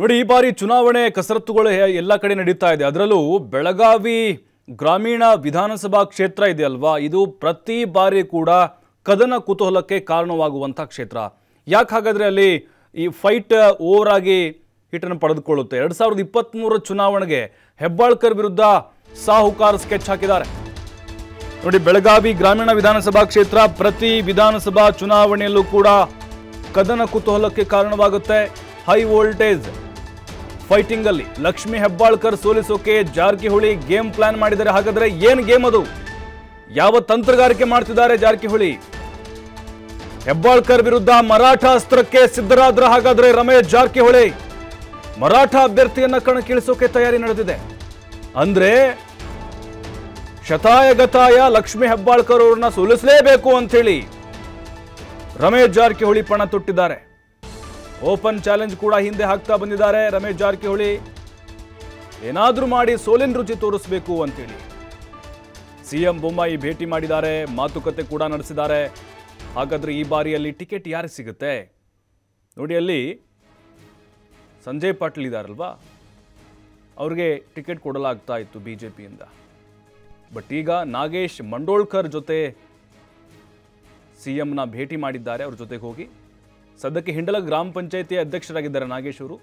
ನೋಡಿ ಈ ಬಾರಿ ಚುನಾವಣೆ ಕಸರತ್ತುಗಳು ಎಲ್ಲ ಕಡೆ ನಡೀತಾ ಇದೆ ಅದರಲ್ಲೂ ಬೆಳಗಾವಿ ಗ್ರಾಮೀಣ ವಿಧಾನಸಭಾ ಕ್ಷೇತ್ರ ಇದೆ ಅಲ್ವಾ ಇದು ಪ್ರತಿ ಬಾರಿ ಕೂಡ ಕದನ ಕುತೂಹಲಕ್ಕೆ ಕಾರಣವಾಗುವಂಥ ಕ್ಷೇತ್ರ ಯಾಕೆ ಹಾಗಾದರೆ ಅಲ್ಲಿ ಈ ಫೈಟ್ ಓವರ್ ಆಗಿ ಹಿಟನ್ನು ಪಡೆದುಕೊಳ್ಳುತ್ತೆ ಎರಡು ಸಾವಿರದ ಇಪ್ಪತ್ತ್ಮೂರರ ಚುನಾವಣೆಗೆ ಹೆಬ್ಬಾಳ್ಕರ್ ವಿರುದ್ಧ ಸಾಹುಕಾರ ಸ್ಕೆಚ್ ಹಾಕಿದ್ದಾರೆ ನೋಡಿ ಬೆಳಗಾವಿ ಗ್ರಾಮೀಣ ವಿಧಾನಸಭಾ ಕ್ಷೇತ್ರ ಪ್ರತಿ ವಿಧಾನಸಭಾ ಚುನಾವಣೆಯಲ್ಲೂ ಕೂಡ ಕದನ ಕುತೂಹಲಕ್ಕೆ ಕಾರಣವಾಗುತ್ತೆ ಹೈ ವೋಲ್ಟೇಜ್ ಫೈಟಿಂಗ್ ಅಲ್ಲಿ ಲಕ್ಷ್ಮಿ ಹೆಬ್ಬಾಳ್ಕರ್ ಸೋಲಿಸೋಕೆ ಜಾರಕಿಹೊಳಿ ಗೇಮ್ ಪ್ಲಾನ್ ಮಾಡಿದರೆ ಹಾಗಾದ್ರೆ ಏನ್ ಗೇಮ್ ಅದು ಯಾವ ತಂತ್ರಗಾರಿಕೆ ಮಾಡ್ತಿದ್ದಾರೆ ಜಾರಕಿಹೊಳಿ ಹೆಬ್ಬಾಳ್ಕರ್ ವಿರುದ್ಧ ಮರಾಠ ಅಸ್ತ್ರಕ್ಕೆ ಸಿದ್ಧರಾದ್ರ ಹಾಗಾದ್ರೆ ರಮೇಶ್ ಜಾರಕಿಹೊಳಿ ಮರಾಠ ಅಭ್ಯರ್ಥಿಯನ್ನ ಕಣಕ್ಕಿಳಿಸೋಕೆ ತಯಾರಿ ನಡೆದಿದೆ ಅಂದ್ರೆ ಶತಾಯಗತಾಯ ಲಕ್ಷ್ಮಿ ಹೆಬ್ಬಾಳ್ಕರ್ ಅವ್ರನ್ನ ಸೋಲಿಸಲೇಬೇಕು ಅಂತೇಳಿ ರಮೇಶ್ ಜಾರಕಿಹೊಳಿ ಪಣ ತೊಟ್ಟಿದ್ದಾರೆ ಓಪನ್ ಚಾಲೆಂಜ್ ಕೂಡ ಹಿಂದೆ ಹಾಕ್ತಾ ಬಂದಿದ್ದಾರೆ ರಮೇಶ್ ಜಾರಕಿಹೊಳಿ ಏನಾದರೂ ಮಾಡಿ ಸೋಲಿನ ರುಚಿ ತೋರಿಸಬೇಕು ಅಂತೇಳಿ ಸಿಎಂ ಬೊಮ್ಮಾಯಿ ಭೇಟಿ ಮಾಡಿದ್ದಾರೆ ಮಾತುಕತೆ ಕೂಡ ನಡೆಸಿದ್ದಾರೆ ಹಾಗಾದ್ರೆ ಈ ಬಾರಿಯಲ್ಲಿ ಟಿಕೆಟ್ ಯಾರಿಗೆ ಸಿಗುತ್ತೆ ನೋಡಿ ಅಲ್ಲಿ ಸಂಜಯ್ ಪಾಟೀಲ್ ಇದ್ದಾರಲ್ವಾ ಅವ್ರಿಗೆ ಟಿಕೆಟ್ ಕೊಡಲಾಗ್ತಾ ಇತ್ತು ಬಿ ಜೆ ಪಿಯಿಂದ ಬಟ್ ಈಗ ನಾಗೇಶ್ ಮಂಡೋಳ್ಕರ್ ಜೊತೆ ಸಿ ಎಂನ ಭೇಟಿ ಮಾಡಿದ್ದಾರೆ ಅವ್ರ ಜೊತೆಗೆ ಹೋಗಿ ಸದ್ಯಕ್ಕೆ ಹಿಂಡಲ ಗ್ರಾಮ ಪಂಚಾಯಿತಿ ಅಧ್ಯಕ್ಷರಾಗಿದ್ದಾರೆ ನಾಗೇಶ್ ಅವರು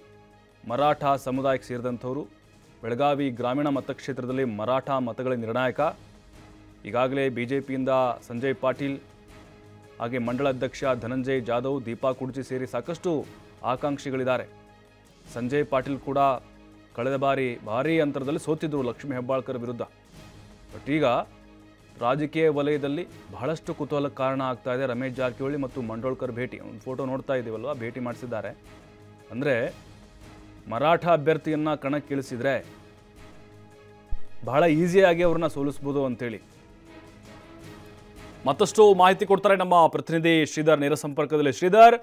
ಮರಾಠ ಸಮುದಾಯಕ್ಕೆ ಸೇರಿದಂಥವರು ಬೆಳಗಾವಿ ಗ್ರಾಮೀಣ ಮತಕ್ಷೇತ್ರದಲ್ಲಿ ಮರಾಠ ಮತಗಳ ನಿರ್ಣಾಯಕ ಈಗಾಗಲೇ ಬಿ ಜೆ ಪಿಯಿಂದ ಸಂಜಯ್ ಪಾಟೀಲ್ ಹಾಗೆ ಅಧ್ಯಕ್ಷ ಧನಂಜಯ್ ಜಾಧವ್ ದೀಪಾ ಕುಡ್ಜಿ ಸೇರಿ ಸಾಕಷ್ಟು ಆಕಾಂಕ್ಷಿಗಳಿದ್ದಾರೆ ಸಂಜಯ್ ಪಾಟೀಲ್ ಕೂಡ ಕಳೆದ ಬಾರಿ ಭಾರೀ ಅಂತರದಲ್ಲಿ ಸೋತಿದ್ದರು ಲಕ್ಷ್ಮೀ ಹೆಬ್ಬಾಳ್ಕರ್ ವಿರುದ್ಧ ಬಟ್ ಈಗ ರಾಜಕೀಯ ವಲಯದಲ್ಲಿ ಬಹಳಷ್ಟು ಕುತೂಹಲ ಕಾರಣ ಆಗ್ತಾ ಇದೆ ರಮೇಶ್ ಜಾರಕಿಹೊಳಿ ಮತ್ತು ಮಂಡೋಳ್ಕರ್ ಭೇಟಿ ಒಂದು ಫೋಟೋ ನೋಡ್ತಾ ಇದ್ದೀವಲ್ವ ಭೇಟಿ ಮಾಡಿಸಿದ್ದಾರೆ ಅಂದರೆ ಮರಾಠ ಅಭ್ಯರ್ಥಿಯನ್ನು ಕಣಕ್ಕಿಳಿಸಿದರೆ ಬಹಳ ಈಸಿಯಾಗಿ ಅವ್ರನ್ನ ಸೋಲಿಸ್ಬೋದು ಅಂತೇಳಿ ಮತ್ತಷ್ಟು ಮಾಹಿತಿ ಕೊಡ್ತಾರೆ ನಮ್ಮ ಪ್ರತಿನಿಧಿ ಶ್ರೀಧರ್ ನೇರ ಸಂಪರ್ಕದಲ್ಲಿ ಶ್ರೀಧರ್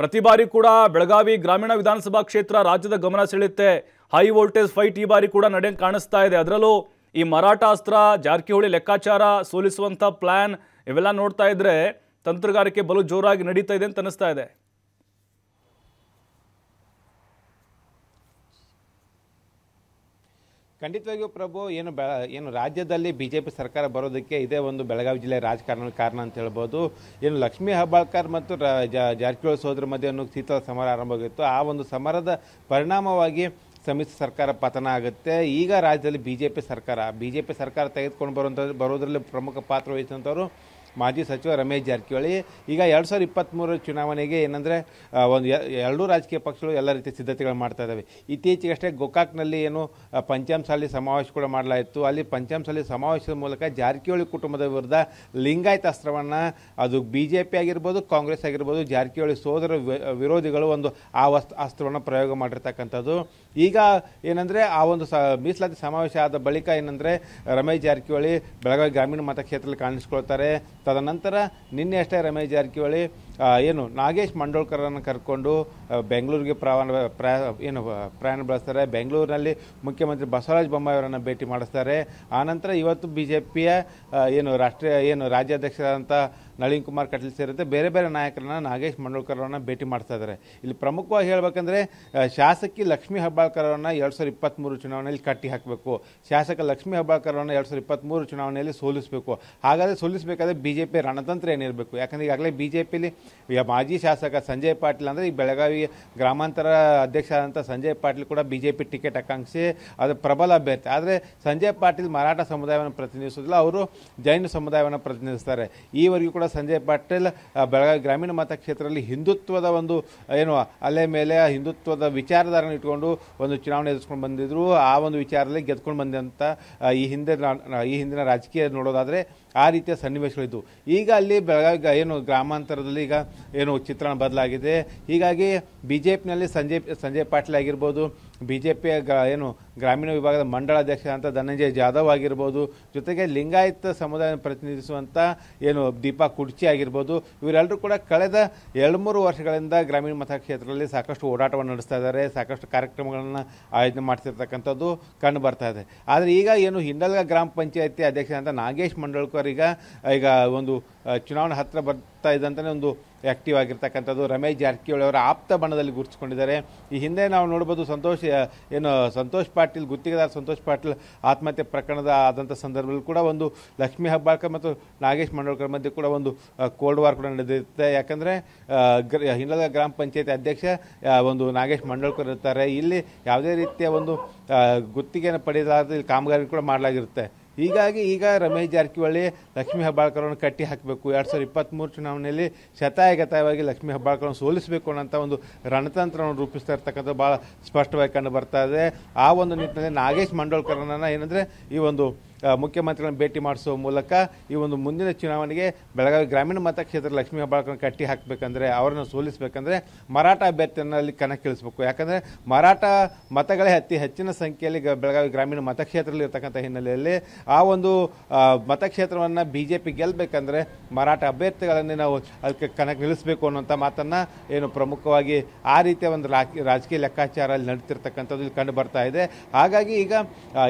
ಪ್ರತಿ ಬಾರಿ ಕೂಡ ಬೆಳಗಾವಿ ಗ್ರಾಮೀಣ ವಿಧಾನಸಭಾ ಕ್ಷೇತ್ರ ರಾಜ್ಯದ ಗಮನ ಸೆಳೆಯುತ್ತೆ ಹೈ ವೋಲ್ಟೇಜ್ ಫೈಟ್ ಈ ಬಾರಿ ಕೂಡ ನಡೆಯಂಗೆ ಕಾಣಿಸ್ತಾ ಇದೆ ಅದರಲ್ಲೂ ಈ ಮರಾಠಾಸ್ತ್ರ ಜಾರಕಿಹೊಳಿ ಲೆಕ್ಕಾಚಾರ ಸೋಲಿಸುವಂಥ ಪ್ಲ್ಯಾನ್ ಇವೆಲ್ಲ ನೋಡ್ತಾ ಇದ್ರೆ ತಂತ್ರಗಾರಿಕೆ ಬಲು ಜೋರಾಗಿ ನಡೀತಾ ಇದೆ ಅಂತ ಅನಿಸ್ತಾ ಇದೆ ಖಂಡಿತವಾಗಿಯೂ ಪ್ರಭು ಏನು ಬೆಳ ಏನು ರಾಜ್ಯದಲ್ಲಿ ಬಿ ಜೆ ಪಿ ಸರ್ಕಾರ ಬರೋದಕ್ಕೆ ಇದೇ ಒಂದು ಬೆಳಗಾವಿ ಜಿಲ್ಲೆ ರಾಜಕಾರಣ ಕಾರಣ ಅಂತ ಹೇಳ್ಬೋದು ಏನು ಲಕ್ಷ್ಮೀ ಹಬ್ಬಾಳ್ಕರ್ ಮತ್ತು ಜಾರಕಿಹೊಳಿ ಸೋದರ ಮಧ್ಯೆ ಒಂದು ಶೀತಲ ಸಮರ ಆರಂಭವಾಗಿತ್ತು ಆ ಒಂದು ಸಮರದ ಪರಿಣಾಮವಾಗಿ ಸಮ್ಮಿಶ್ರ ಸರ್ಕಾರ ಪತನ ಆಗುತ್ತೆ ಈಗ ರಾಜ್ಯದಲ್ಲಿ ಬಿ ಜೆ ಪಿ ಸರ್ಕಾರ ಬಿ ಜೆ ಪಿ ಸರ್ಕಾರ ತೆಗೆದುಕೊಂಡು ಬರುವಂಥ ಬರೋದರಲ್ಲಿ ಪ್ರಮುಖ ಪಾತ್ರ ವಹಿಸುವಂಥವ್ರು ಮಾಜಿ ಸಚಿವ ರಮೇಶ್ ಜಾರಕಿಹೊಳಿ ಈಗ ಎರಡು ಸಾವಿರದ ಇಪ್ಪತ್ತ್ಮೂರರ ಚುನಾವಣೆಗೆ ಏನಂದರೆ ಒಂದು ಎರಡೂ ರಾಜಕೀಯ ಪಕ್ಷಗಳು ಎಲ್ಲ ರೀತಿಯ ಸಿದ್ಧತೆಗಳು ಮಾಡ್ತಾ ಇದ್ದಾವೆ ಇತ್ತೀಚೆಗಷ್ಟೇ ಗೋಕಾಕ್ನಲ್ಲಿ ಏನು ಪಂಚಾಂಶಾಲಿ ಸಮಾವೇಶ ಕೂಡ ಮಾಡಲಾಯಿತು ಅಲ್ಲಿ ಪಂಚಾಂಶಾಲಿ ಸಮಾವೇಶದ ಮೂಲಕ ಜಾರಕಿಹೊಳಿ ಕುಟುಂಬದ ವಿರುದ್ಧ ಲಿಂಗಾಯತ ಅಸ್ತ್ರವನ್ನು ಅದು ಬಿ ಜೆ ಪಿ ಆಗಿರ್ಬೋದು ಕಾಂಗ್ರೆಸ್ ಆಗಿರ್ಬೋದು ಜಾರಕಿಹೊಳಿ ಸೋದರ ವಿರೋಧಿಗಳು ಒಂದು ಆ ವಸ್ತು ಅಸ್ತ್ರವನ್ನು ಪ್ರಯೋಗ ಮಾಡಿರ್ತಕ್ಕಂಥದ್ದು ಈಗ ಏನಂದರೆ ಆ ಒಂದು ಸ ಮೀಸಲಾತಿ ಸಮಾವೇಶ ಆದ ಬಳಿಕ ಏನಂದರೆ ರಮೇಶ್ ಜಾರಕಿಹೊಳಿ ಬೆಳಗಾವಿ ಗ್ರಾಮೀಣ ಮತಕ್ಷೇತ್ರದಲ್ಲಿ ಕಾಣಿಸ್ಕೊಳ್ತಾರೆ ತದನಂತರ ನಿನ್ನೆ ಅಷ್ಟೇ ರಮೇಶ್ ಜಾರಕಿಹೊಳಿ ಏನು ನಾಗೇಶ್ ಮಂಡೋಳ್ಕರನ್ನು ಕರ್ಕೊಂಡು ಬೆಂಗಳೂರಿಗೆ ಪ್ರಯಾಣ ಪ್ರಯಾ ಏನು ಪ್ರಯಾಣ ಬೆಳೆಸ್ತಾರೆ ಬೆಂಗಳೂರಿನಲ್ಲಿ ಮುಖ್ಯಮಂತ್ರಿ ಬಸವರಾಜ ಬೊಮ್ಮಾಯಿ ಅವರನ್ನು ಭೇಟಿ ಮಾಡಿಸ್ತಾರೆ ಆನಂತರ ಇವತ್ತು ಬಿ ಜೆ ಪಿಯ ಏನು ರಾಷ್ಟ್ರೀಯ ಏನು ರಾಜ್ಯಾಧ್ಯಕ್ಷರಾದಂಥ ನಳಿನ್ ಕುಮಾರ್ ಕಟೀಲ್ ಸೇರಿದಂತೆ ಬೇರೆ ಬೇರೆ ನಾಯಕರನ್ನ ನಾಗೇಶ್ ಮಂಡೋಳ್ಕರ್ ಭೇಟಿ ಮಾಡ್ತಾ ಇದ್ದಾರೆ ಇಲ್ಲಿ ಪ್ರಮುಖವಾಗಿ ಹೇಳಬೇಕಂದ್ರೆ ಶಾಸಕಿ ಲಕ್ಷ್ಮೀ ಹಬ್ಬಾಳ್ಕರ್ ಎರಡು ಸಾವಿರ ಇಪ್ಪತ್ತ್ಮೂರು ಚುನಾವಣೆಯಲ್ಲಿ ಕಟ್ಟಿ ಹಾಕಬೇಕು ಶಾಸಕ ಲಕ್ಷ್ಮೀ ಹಬ್ಬಾಳ್ಕರ್ ಎರಡು ಸಾವಿರದ ಇಪ್ಪತ್ತ್ಮೂರು ಚುನಾವಣೆಯಲ್ಲಿ ಸೋಲಿಸಬೇಕು ಹಾಗಾದರೆ ಸೋಲಿಸಬೇಕಾದ್ರೆ ಬಿ ಜೆ ಪಿ ರಣತಂತ್ರ ಏನಿರಬೇಕು ಯಾಕಂದರೆ ಈಗಾಗಲೇ ಬಿ ಜೆ ಪಿಲಿ ಈಗ ಮಾಜಿ ಶಾಸಕ ಸಂಜಯ್ ಪಾಟೀಲ್ ಅಂದರೆ ಈ ಬೆಳಗಾವಿ ಗ್ರಾಮಾಂತರ ಅಧ್ಯಕ್ಷ ಆದಂಥ ಸಂಜಯ್ ಪಾಟೀಲ್ ಕೂಡ ಬಿ ಜೆ ಪಿ ಟಿಕೆಟ್ ಆಕಾಂಕ್ಷಿ ಅದು ಪ್ರಬಲ ಅಭ್ಯರ್ಥಿ ಆದರೆ ಸಂಜಯ್ ಪಾಟೀಲ್ ಮರಾಠ ಸಮುದಾಯವನ್ನು ಪ್ರತಿನಿಧಿಸೋದಿಲ್ಲ ಅವರು ಜೈನ ಸಮುದಾಯವನ್ನು ಪ್ರತಿನಿಧಿಸ್ತಾರೆ ಈವರೆಗೂ ಕೂಡ ಸಂಜಯ್ ಪಾಟೀಲ್ ಬೆಳಗಾವಿ ಗ್ರಾಮೀಣ ಮತಕ್ಷೇತ್ರದಲ್ಲಿ ಹಿಂದುತ್ವದ ಒಂದು ಏನು ಅಲೆ ಮೇಲೆ ಹಿಂದುತ್ವದ ವಿಚಾರಧಾರನ ಇಟ್ಕೊಂಡು ಒಂದು ಚುನಾವಣೆ ಎದುರಿಸ್ಕೊಂಡು ಬಂದಿದ್ರು ಆ ಒಂದು ವಿಚಾರದಲ್ಲಿ ಗೆದ್ಕೊಂಡು ಬಂದಂಥ ಈ ಹಿಂದೆ ಈ ಹಿಂದಿನ ರಾಜಕೀಯ ನೋಡೋದಾದರೆ ಆ ರೀತಿಯ ಸನ್ನಿವೇಶಗಳಿದ್ದವು ಈಗ ಅಲ್ಲಿ ಬೆಳಗಾವಿ ಏನು ಗ್ರಾಮಾಂತರದಲ್ಲಿ ಈಗ ಏನು ಚಿತ್ರಣ ಬದಲಾಗಿದೆ ಹೀಗಾಗಿ ಬಿ ಜೆ ಪಿನಲ್ಲಿ ಸಂಜಯ್ ಸಂಜಯ್ ಪಾಟೀಲ್ ಆಗಿರ್ಬೋದು ಬಿ ಜೆ ಪಿಯ ಗ ಏನು ಗ್ರಾಮೀಣ ವಿಭಾಗದ ಮಂಡಳ ಅಂತ ಧನಂಜಯ ಜಾಧವ್ ಆಗಿರ್ಬೋದು ಜೊತೆಗೆ ಲಿಂಗಾಯತ ಸಮುದಾಯ ಪ್ರತಿನಿಧಿಸುವಂಥ ಏನು ದೀಪಾ ಕುಡ್ಚಿ ಆಗಿರ್ಬೋದು ಇವರೆಲ್ಲರೂ ಕೂಡ ಕಳೆದ ಎರಡು ಮೂರು ವರ್ಷಗಳಿಂದ ಗ್ರಾಮೀಣ ಮತಕ್ಷೇತ್ರದಲ್ಲಿ ಸಾಕಷ್ಟು ಓಡಾಟವನ್ನು ನಡೆಸ್ತಾ ಇದ್ದಾರೆ ಸಾಕಷ್ಟು ಕಾರ್ಯಕ್ರಮಗಳನ್ನು ಆಯೋಜನೆ ಮಾಡ್ತಿರ್ತಕ್ಕಂಥದ್ದು ಕಂಡು ಬರ್ತಾ ಇದೆ ಆದರೆ ಈಗ ಏನು ಹಿಂಡಲ್ಗ ಗ್ರಾಮ ಪಂಚಾಯತಿ ಅಧ್ಯಕ್ಷರಾದಂಥ ನಾಗೇಶ್ ಮಂಡಳ್ಕರ್ ಈಗ ಈಗ ಒಂದು ಚುನಾವಣೆ ಹತ್ತಿರ ಬರ್ತಾ ಇದ್ದಂತಲೇ ಒಂದು ಆ್ಯಕ್ಟಿವ್ ಆಗಿರ್ತಕ್ಕಂಥದ್ದು ರಮೇಶ್ ಜಾರಕಿಹೊಳಿ ಅವರ ಆಪ್ತ ಬಣ್ಣದಲ್ಲಿ ಗುರುತಿಸ್ಕೊಂಡಿದ್ದಾರೆ ಈ ಹಿಂದೆ ನಾವು ನೋಡ್ಬೋದು ಸಂತೋಷ್ ಏನು ಸಂತೋಷ್ ಪಾಟೀಲ್ ಗುತ್ತಿಗೆದಾರ ಸಂತೋಷ್ ಪಾಟೀಲ್ ಆತ್ಮಹತ್ಯೆ ಪ್ರಕರಣದ ಆದಂಥ ಸಂದರ್ಭದಲ್ಲಿ ಕೂಡ ಒಂದು ಲಕ್ಷ್ಮೀ ಹಬ್ಬಾಳ್ಕರ್ ಮತ್ತು ನಾಗೇಶ್ ಮಂಡೋಳ್ಕರ್ ಮಧ್ಯೆ ಕೂಡ ಒಂದು ಕೋಲ್ಡ್ ವಾರ್ ಕೂಡ ನಡೆದಿರುತ್ತೆ ಯಾಕಂದರೆ ಹಿನ್ನೆಲೆ ಗ್ರಾಮ ಪಂಚಾಯತ್ ಅಧ್ಯಕ್ಷ ಒಂದು ನಾಗೇಶ್ ಮಂಡೋಳ್ಕರ್ ಇರ್ತಾರೆ ಇಲ್ಲಿ ಯಾವುದೇ ರೀತಿಯ ಒಂದು ಗುತ್ತಿಗೆಯನ್ನು ಪಡೆಯಲಾರ್ದು ಇಲ್ಲಿ ಕಾಮಗಾರಿ ಕೂಡ ಮಾಡಲಾಗಿರುತ್ತೆ ಹೀಗಾಗಿ ಈಗ ರಮೇಶ್ ಜಾರಕಿಹೊಳಿ ಲಕ್ಷ್ಮೀ ಹೆಬ್ಬಾಳ್ಕರನ್ನು ಕಟ್ಟಿ ಹಾಕಬೇಕು ಎರಡು ಸಾವಿರದ ಇಪ್ಪತ್ತ್ಮೂರು ಚುನಾವಣೆಯಲ್ಲಿ ಶತಾಯಗತಾಯವಾಗಿ ಲಕ್ಷ್ಮೀ ಹೆಬ್ಬಾಳ್ಕರನ್ನು ಸೋಲಿಸಬೇಕು ಅನ್ನೋಂಥ ಒಂದು ರಣತಂತ್ರವನ್ನು ರೂಪಿಸ್ತಾ ಇರ್ತಕ್ಕಂಥ ಭಾಳ ಸ್ಪಷ್ಟವಾಗಿ ಕಂಡು ಬರ್ತಾ ಇದೆ ಆ ಒಂದು ನಿಟ್ಟಿನಲ್ಲಿ ನಾಗೇಶ್ ಮಂಡೋಳ್ಕರ್ನ ಏನಂದರೆ ಈ ಒಂದು ಮುಖ್ಯಮಂತ್ರಿಗಳನ್ನು ಭೇಟಿ ಮಾಡಿಸುವ ಮೂಲಕ ಈ ಒಂದು ಮುಂದಿನ ಚುನಾವಣೆಗೆ ಬೆಳಗಾವಿ ಗ್ರಾಮೀಣ ಮತಕ್ಷೇತ್ರ ಲಕ್ಷ್ಮೀ ಹೆಬ್ಬಾಳ್ಕರನ್ನು ಕಟ್ಟಿ ಹಾಕಬೇಕಂದ್ರೆ ಅವರನ್ನು ಸೋಲಿಸಬೇಕಂದ್ರೆ ಮರಾಠ ಅಭ್ಯರ್ಥಿಯನ್ನು ಅಲ್ಲಿ ಕಣಕ್ಕಿಳಿಸಬೇಕು ಯಾಕಂದರೆ ಮರಾಠ ಮತಗಳೇ ಅತಿ ಹೆಚ್ಚಿನ ಸಂಖ್ಯೆಯಲ್ಲಿ ಬೆಳಗಾವಿ ಗ್ರಾಮೀಣ ಮತಕ್ಷೇತ್ರದಲ್ಲಿ ಇರತಕ್ಕಂಥ ಹಿನ್ನೆಲೆಯಲ್ಲಿ ಆ ಒಂದು ಮತಕ್ಷೇತ್ರವನ್ನು ಬಿ ಜೆ ಪಿ ಗೆಲ್ಲಬೇಕಂದ್ರೆ ಮರಾಠ ಅಭ್ಯರ್ಥಿಗಳನ್ನೇ ನಾವು ಅದಕ್ಕೆ ಕಣಕ್ಕೆ ನಿಲ್ಲಿಸಬೇಕು ಅನ್ನೋಂಥ ಮಾತನ್ನು ಏನು ಪ್ರಮುಖವಾಗಿ ಆ ರೀತಿಯ ಒಂದು ರಾಜಕೀಯ ಲೆಕ್ಕಾಚಾರ ಅಲ್ಲಿ ನಡೀತಿರ್ತಕ್ಕಂಥದ್ದು ಇಲ್ಲಿ ಕಂಡು ಬರ್ತಾ ಇದೆ ಹಾಗಾಗಿ ಈಗ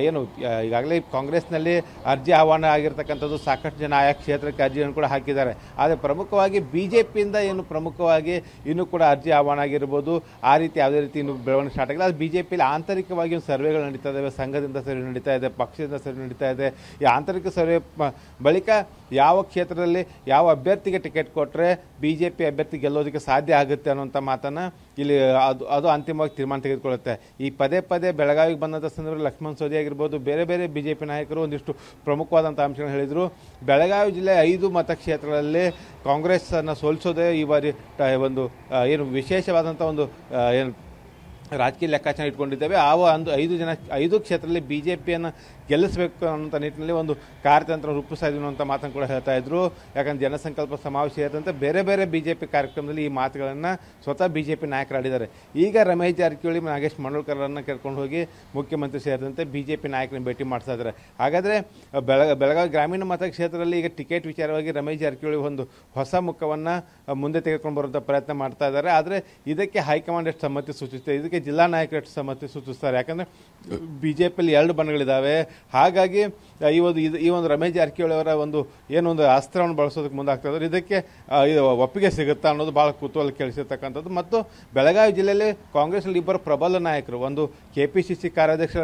ಏನು ಈಗಾಗಲೇ ಕಾಂಗ್ರೆಸ್ನ ಅಲ್ಲಿ ಅರ್ಜಿ ಆಹ್ವಾನ ಆಗಿರ್ತಕ್ಕಂಥದ್ದು ಸಾಕಷ್ಟು ಜನ ಆಯಾ ಕ್ಷೇತ್ರಕ್ಕೆ ಅರ್ಜಿಯನ್ನು ಕೂಡ ಹಾಕಿದ್ದಾರೆ ಆದರೆ ಪ್ರಮುಖವಾಗಿ ಬಿ ಜೆ ಪಿಯಿಂದ ಏನು ಪ್ರಮುಖವಾಗಿ ಇನ್ನೂ ಕೂಡ ಅರ್ಜಿ ಆಹ್ವಾನ ಆಗಿರ್ಬೋದು ಆ ರೀತಿ ಯಾವುದೇ ರೀತಿ ಇನ್ನು ಬೆಳವಣಿಗೆ ಸ್ಟಾರ್ಟ್ ಆಗಿಲ್ಲ ಅದು ಬಿ ಜೆ ಪಿಲಿ ಆಂತರಿಕವಾಗಿ ಸರ್ವೆಗಳು ನಡೀತಾ ಇದ್ದಾವೆ ಸಂಘದಿಂದ ಸರ್ವೆ ನಡೀತಾ ಇದೆ ಪಕ್ಷದಿಂದ ಸರ್ವೆ ನಡೀತಾ ಇದೆ ಈ ಆಂತರಿಕ ಸರ್ವೆ ಬಳಿಕ ಯಾವ ಕ್ಷೇತ್ರದಲ್ಲಿ ಯಾವ ಅಭ್ಯರ್ಥಿಗೆ ಟಿಕೆಟ್ ಕೊಟ್ಟರೆ ಬಿ ಜೆ ಪಿ ಅಭ್ಯರ್ಥಿ ಗೆಲ್ಲೋದಕ್ಕೆ ಸಾಧ್ಯ ಆಗುತ್ತೆ ಅನ್ನೋಂಥ ಮಾತನ್ನು ಇಲ್ಲಿ ಅದು ಅದು ಅಂತಿಮವಾಗಿ ತೀರ್ಮಾನ ತೆಗೆದುಕೊಳ್ಳುತ್ತೆ ಈ ಪದೇ ಪದೇ ಬೆಳಗಾವಿಗೆ ಬಂದಂಥ ಸಂದರ್ಭದಲ್ಲಿ ಲಕ್ಷ್ಮಣ್ ಸೋದಿ ಆಗಿರ್ಬೋದು ಬೇರೆ ಬೇರೆ ಬಿ ಜೆ ಪಿ ನಾಯಕರು ಒಂದಿಷ್ಟು ಪ್ರಮುಖವಾದಂಥ ಅಂಶಗಳನ್ನ ಹೇಳಿದರು ಬೆಳಗಾವಿ ಜಿಲ್ಲೆ ಐದು ಮತಕ್ಷೇತ್ರಗಳಲ್ಲಿ ಕಾಂಗ್ರೆಸ್ಸನ್ನು ಸೋಲಿಸೋದೇ ಈ ಬಾರಿ ಒಂದು ಏನು ವಿಶೇಷವಾದಂಥ ಒಂದು ಏನು ರಾಜಕೀಯ ಲೆಕ್ಕಾಚಾರ ಇಟ್ಕೊಂಡಿದ್ದೇವೆ ಆ ಒಂದು ಐದು ಜನ ಐದು ಕ್ಷೇತ್ರದಲ್ಲಿ ಬಿ ಜೆ ಪಿಯನ್ನು ಗೆಲ್ಲಿಸಬೇಕು ಅನ್ನೋಂಥ ನಿಟ್ಟಿನಲ್ಲಿ ಒಂದು ಕಾರ್ಯತಂತ್ರ ರೂಪಿಸ್ತಾ ಇದ್ದೀನಿ ಅಂತ ಮಾತನ್ನು ಕೂಡ ಹೇಳ್ತಾ ಇದ್ರು ಯಾಕಂದ್ರೆ ಜನಸಂಕಲ್ಪ ಸಮಾವೇಶ ಸೇರಿದಂತೆ ಬೇರೆ ಬೇರೆ ಬಿ ಜೆ ಪಿ ಕಾರ್ಯಕ್ರಮದಲ್ಲಿ ಈ ಮಾತುಗಳನ್ನು ಸ್ವತಃ ಬಿ ಜೆ ಪಿ ಆಡಿದ್ದಾರೆ ಈಗ ರಮೇಶ್ ಜಾರಕಿಹೊಳಿ ನಾಗೇಶ್ ಮಣ್ಣೋಳ್ಕರ್ರನ್ನು ಕರ್ಕೊಂಡು ಹೋಗಿ ಮುಖ್ಯಮಂತ್ರಿ ಸೇರಿದಂತೆ ಬಿ ಜೆ ಪಿ ನಾಯಕರನ್ನ ಭೇಟಿ ಮಾಡ್ತಾ ಇದ್ದಾರೆ ಹಾಗಾದರೆ ಬೆಳಗ ಬೆಳಗಾವಿ ಗ್ರಾಮೀಣ ಮತಕ್ಷೇತ್ರದಲ್ಲಿ ಈಗ ಟಿಕೆಟ್ ವಿಚಾರವಾಗಿ ರಮೇಶ್ ಜಾರಕಿಹೊಳಿ ಒಂದು ಹೊಸ ಮುಖವನ್ನು ಮುಂದೆ ತೆಗೆದುಕೊಂಡು ಬರುವಂಥ ಪ್ರಯತ್ನ ಮಾಡ್ತಾ ಇದ್ದಾರೆ ಆದರೆ ಇದಕ್ಕೆ ಹೈಕಮಾಂಡ್ ಎಷ್ಟು ಸಮ್ಮತಿ ಸೂಚಿಸ್ತಾರೆ ಇದಕ್ಕೆ ಜಿಲ್ಲಾ ನಾಯಕರು ಎಷ್ಟು ಸಮ್ಮತಿ ಸೂಚಿಸ್ತಾರೆ ಯಾಕಂದರೆ ಬಿ ಜೆ ಪಿಯಲ್ಲಿ ಎರಡು ಬಣಗಳಿದ್ದಾವೆ ಹಾಗಾಗಿ ಈ ಒಂದು ಇದು ಈ ಒಂದು ರಮೇಶ್ ಜಾರಕಿಹೊಳಿ ಅವರ ಒಂದು ಏನೊಂದು ಅಸ್ತ್ರವನ್ನು ಬಳಸೋದಕ್ಕೆ ಮುಂದಾಗ್ತಾ ಇದ್ದಾರೆ ಇದಕ್ಕೆ ಒಪ್ಪಿಗೆ ಸಿಗುತ್ತಾ ಅನ್ನೋದು ಭಾಳ ಕುತೂಹಲ ಕೇಳಿಸಿರ್ತಕ್ಕಂಥದ್ದು ಮತ್ತು ಬೆಳಗಾವಿ ಜಿಲ್ಲೆಯಲ್ಲಿ ಕಾಂಗ್ರೆಸ್ನಲ್ಲಿ ಇಬ್ಬರು ಪ್ರಬಲ ನಾಯಕರು ಒಂದು ಕೆ ಪಿ ಸಿ ಸಿ ಕಾರ್ಯಾಧ್ಯಕ್ಷ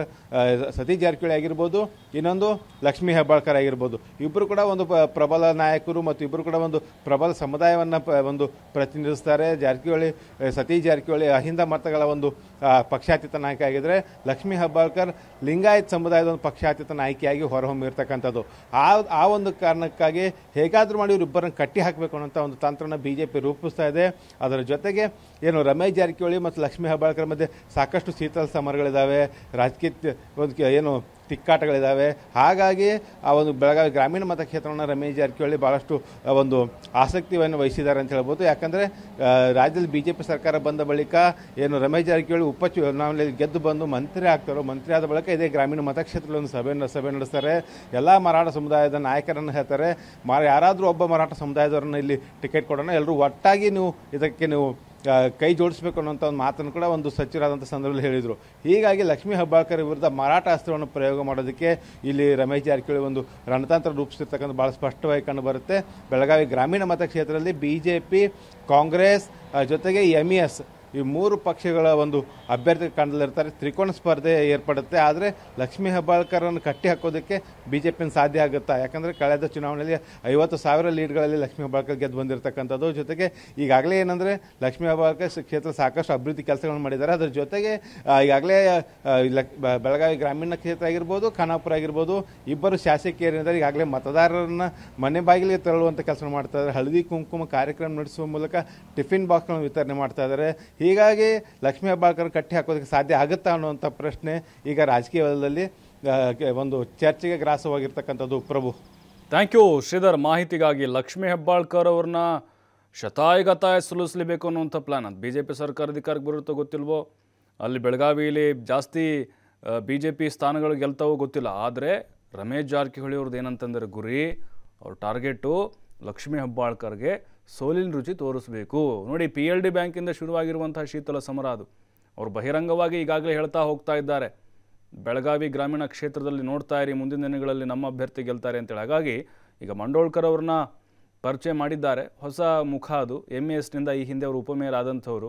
ಸತೀಶ್ ಜಾರಕಿಹೊಳಿ ಆಗಿರ್ಬೋದು ಇನ್ನೊಂದು ಲಕ್ಷ್ಮೀ ಹೆಬ್ಬಾಳ್ಕರ್ ಆಗಿರ್ಬೋದು ಇಬ್ಬರು ಕೂಡ ಒಂದು ಪ್ರಬಲ ನಾಯಕರು ಮತ್ತು ಇಬ್ಬರು ಕೂಡ ಒಂದು ಪ್ರಬಲ ಸಮುದಾಯವನ್ನು ಒಂದು ಪ್ರತಿನಿಧಿಸ್ತಾರೆ ಜಾರಕಿಹೊಳಿ ಸತೀಶ್ ಜಾರಕಿಹೊಳಿ ಅಹಿಂದ ಮತಗಳ ಒಂದು ಪಕ್ಷಾತೀತ ನಾಯಕ ಆಗಿದ್ದರೆ ಲಕ್ಷ್ಮೀ ಹಬ್ಬಾಳ್ಕರ್ ಲಿಂಗಾಯತ್ ಸಮುದಾಯದ ಒಂದು ಪಕ್ಷಾತೀತ ನಾಯಕಿಯಾಗಿ ಹೊರಹೊಮ್ಮಿರ್ತಕ್ಕಂಥದ್ದು ಆ ಆ ಒಂದು ಕಾರಣಕ್ಕಾಗಿ ಹೇಗಾದರೂ ಮಾಡಿ ಇವರಿಬ್ಬರನ್ನು ಕಟ್ಟಿ ಹಾಕಬೇಕು ಅನ್ನೋಂಥ ಒಂದು ತಂತ್ರನ ಬಿ ಜೆ ಪಿ ರೂಪಿಸ್ತಾ ಇದೆ ಅದರ ಜೊತೆಗೆ ಏನು ರಮೇಶ್ ಜಾರಕಿಹೊಳಿ ಮತ್ತು ಲಕ್ಷ್ಮೀ ಹಬ್ಬಾಳ್ಕರ್ ಮಧ್ಯೆ ಸಾಕಷ್ಟು ಶೀತಲ ಸಮರಗಳಿದ್ದಾವೆ ರಾಜಕೀಯ ಒಂದು ಏನು ತಿಕ್ಕಾಟಗಳಿದ್ದಾವೆ ಹಾಗಾಗಿ ಆ ಒಂದು ಬೆಳಗಾವಿ ಗ್ರಾಮೀಣ ಮತಕ್ಷೇತ್ರವನ್ನು ರಮೇಶ್ ಜಾರಕಿಹೊಳಿ ಭಾಳಷ್ಟು ಒಂದು ಆಸಕ್ತಿಯನ್ನು ವಹಿಸಿದ್ದಾರೆ ಅಂತ ಹೇಳ್ಬೋದು ಯಾಕಂದರೆ ರಾಜ್ಯದಲ್ಲಿ ಬಿ ಜೆ ಪಿ ಸರ್ಕಾರ ಬಂದ ಬಳಿಕ ಏನು ರಮೇಶ್ ಜಾರಕಿಹೊಳಿ ಉಪ ಚುನಾವಣೆಯಲ್ಲಿ ಗೆದ್ದು ಬಂದು ಮಂತ್ರಿ ಆಗ್ತಾರೋ ಮಂತ್ರಿ ಆದ ಬಳಿಕ ಇದೇ ಗ್ರಾಮೀಣ ಮತಕ್ಷೇತ್ರದಲ್ಲಿ ಒಂದು ಸಭೆಯನ್ನು ಸಭೆ ನಡೆಸ್ತಾರೆ ಎಲ್ಲ ಮರಾಠ ಸಮುದಾಯದ ನಾಯಕರನ್ನು ಹೇಳ್ತಾರೆ ಮರ ಯಾರಾದರೂ ಒಬ್ಬ ಮರಾಠ ಸಮುದಾಯದವರನ್ನು ಇಲ್ಲಿ ಟಿಕೆಟ್ ಕೊಡೋಣ ಎಲ್ಲರೂ ಒಟ್ಟಾಗಿ ನೀವು ಇದಕ್ಕೆ ನೀವು ಕೈ ಜೋಡಿಸ್ಬೇಕು ಅನ್ನೋಂಥ ಒಂದು ಮಾತನ್ನು ಕೂಡ ಒಂದು ಸಚಿವರಾದಂಥ ಸಂದರ್ಭದಲ್ಲಿ ಹೇಳಿದರು ಹೀಗಾಗಿ ಲಕ್ಷ್ಮೀ ಹಬ್ಬಾಳ್ಕರ್ ವಿರುದ್ಧ ಮಾರಾಟ ಅಸ್ತ್ರವನ್ನು ಪ್ರಯೋಗ ಮಾಡೋದಕ್ಕೆ ಇಲ್ಲಿ ರಮೇಶ್ ಜಾರಕಿಹೊಳಿ ಒಂದು ರಣತಂತ್ರ ರೂಪಿಸಿರ್ತಕ್ಕಂಥ ಭಾಳ ಸ್ಪಷ್ಟವಾಗಿ ಕಂಡುಬರುತ್ತೆ ಬೆಳಗಾವಿ ಗ್ರಾಮೀಣ ಮತಕ್ಷೇತ್ರದಲ್ಲಿ ಬಿ ಜೆ ಪಿ ಕಾಂಗ್ರೆಸ್ ಜೊತೆಗೆ ಎಮ್ ಇ ಎಸ್ ಈ ಮೂರು ಪಕ್ಷಗಳ ಒಂದು ಅಭ್ಯರ್ಥಿ ಕಾಣದಲ್ಲಿರ್ತಾರೆ ತ್ರಿಕೋನ ಸ್ಪರ್ಧೆ ಏರ್ಪಡುತ್ತೆ ಆದರೆ ಲಕ್ಷ್ಮೀ ಹೆಬ್ಬಾಳ್ಕರನ್ನು ಕಟ್ಟಿ ಹಾಕೋದಕ್ಕೆ ಬಿ ಜೆ ಪಿನ ಸಾಧ್ಯ ಆಗುತ್ತಾ ಯಾಕಂದರೆ ಕಳೆದ ಚುನಾವಣೆಯಲ್ಲಿ ಐವತ್ತು ಸಾವಿರ ಲೀಡ್ಗಳಲ್ಲಿ ಲಕ್ಷ್ಮೀ ಹೆಬ್ಬಾಳ್ಕರ್ ಗೆದ್ದು ಬಂದಿರತಕ್ಕಂಥದ್ದು ಜೊತೆಗೆ ಈಗಾಗಲೇ ಏನಂದರೆ ಲಕ್ಷ್ಮೀ ಹೆಬ್ಬಾಳ್ಕರ್ ಕ್ಷೇತ್ರ ಸಾಕಷ್ಟು ಅಭಿವೃದ್ಧಿ ಕೆಲಸಗಳನ್ನು ಮಾಡಿದ್ದಾರೆ ಅದರ ಜೊತೆಗೆ ಈಗಾಗಲೇ ಬೆಳಗಾವಿ ಗ್ರಾಮೀಣ ಕ್ಷೇತ್ರ ಆಗಿರ್ಬೋದು ಖಾನಾಪುರ ಆಗಿರ್ಬೋದು ಇಬ್ಬರು ಶಾಸಕಿಯರೇನಿದ್ದಾರೆ ಈಗಾಗಲೇ ಮತದಾರರನ್ನು ಮನೆ ಬಾಗಿಲಿಗೆ ತೆರಳುವಂಥ ಕೆಲಸ ಮಾಡ್ತಾ ಇದ್ದಾರೆ ಹಳದಿ ಕುಂಕುಮ ಕಾರ್ಯಕ್ರಮ ನಡೆಸುವ ಮೂಲಕ ಟಿಫಿನ್ ಬಾಕ್ಸ್ಗಳನ್ನು ವಿತರಣೆ ಮಾಡ್ತಾ ಇದ್ದಾರೆ ಹೀಗಾಗಿ ಲಕ್ಷ್ಮೀ ಹೆಬ್ಬಾಳ್ಕರ್ ಕಟ್ಟಿ ಹಾಕೋದಕ್ಕೆ ಸಾಧ್ಯ ಆಗುತ್ತಾ ಅನ್ನುವಂಥ ಪ್ರಶ್ನೆ ಈಗ ರಾಜಕೀಯ ವಲಯದಲ್ಲಿ ಒಂದು ಚರ್ಚೆಗೆ ಗ್ರಾಸವಾಗಿರ್ತಕ್ಕಂಥದ್ದು ಪ್ರಭು ಥ್ಯಾಂಕ್ ಯು ಶ್ರೀಧರ್ ಮಾಹಿತಿಗಾಗಿ ಲಕ್ಷ್ಮೀ ಹೆಬ್ಬಾಳ್ಕರ್ ಅವ್ರನ್ನ ಶತಾಯಗತಾಯ ಸುಲಿಸಲೇಬೇಕು ಅನ್ನುವಂಥ ಪ್ಲಾನ್ ಅದು ಬಿ ಜೆ ಪಿ ಸರ್ಕಾರ ಅಧಿಕಾರಕ್ಕೆ ಬರುತ್ತೋ ಗೊತ್ತಿಲ್ವೋ ಅಲ್ಲಿ ಬೆಳಗಾವಿಯಲ್ಲಿ ಜಾಸ್ತಿ ಬಿ ಜೆ ಪಿ ಸ್ಥಾನಗಳು ಗೆಲ್ತಾವೋ ಗೊತ್ತಿಲ್ಲ ಆದರೆ ರಮೇಶ್ ಜಾರಕಿಹೊಳಿ ಅವ್ರದ್ದು ಏನಂತಂದರೆ ಗುರಿ ಅವ್ರ ಟಾರ್ಗೆಟು ಲಕ್ಷ್ಮೀ ಹೆಬ್ಬಾಳ್ಕರ್ಗೆ ಸೋಲಿನ ರುಚಿ ತೋರಿಸಬೇಕು ನೋಡಿ ಪಿ ಎಲ್ ಡಿ ಬ್ಯಾಂಕಿಂದ ಶುರುವಾಗಿರುವಂಥ ಶೀತಲ ಸಮರ ಅದು ಅವರು ಬಹಿರಂಗವಾಗಿ ಈಗಾಗಲೇ ಹೇಳ್ತಾ ಹೋಗ್ತಾ ಇದ್ದಾರೆ ಬೆಳಗಾವಿ ಗ್ರಾಮೀಣ ಕ್ಷೇತ್ರದಲ್ಲಿ ನೋಡ್ತಾ ಇರಿ ಮುಂದಿನ ದಿನಗಳಲ್ಲಿ ನಮ್ಮ ಅಭ್ಯರ್ಥಿ ಗೆಲ್ತಾರೆ ಅಂತೇಳಿ ಹಾಗಾಗಿ ಈಗ ಮಂಡೋಳ್ಕರ್ ಅವ್ರನ್ನ ಪರಿಚಯ ಮಾಡಿದ್ದಾರೆ ಹೊಸ ಮುಖ ಅದು ಎಮ್ ಎ ಎಸ್ನಿಂದ ಈ ಹಿಂದೆ ಅವರು ಉಪಮೇಯರ್ ಆದಂಥವ್ರು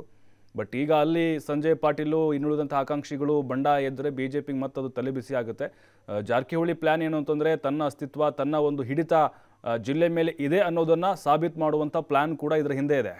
ಬಟ್ ಈಗ ಅಲ್ಲಿ ಸಂಜಯ್ ಪಾಟೀಲು ಇನ್ನುಳಿದಂಥ ಆಕಾಂಕ್ಷಿಗಳು ಬಂಡ ಎದ್ದರೆ ಬಿ ಜೆ ಪಿಗೆ ಮತ್ತದು ತಲೆಬಿಸಿ ಆಗುತ್ತೆ ಜಾರಕಿಹೊಳಿ ಪ್ಲ್ಯಾನ್ ಏನು ಅಂತಂದರೆ ತನ್ನ ಅಸ್ತಿತ್ವ ತನ್ನ ಒಂದು ಹಿಡಿತ ಜಿಲ್ಲೆ ಮೇಲೆ ಇದೆ ಅನ್ನೋದನ್ನು ಸಾಬೀತು ಮಾಡುವಂಥ ಪ್ಲ್ಯಾನ್ ಕೂಡ ಇದರ ಹಿಂದೆ ಇದೆ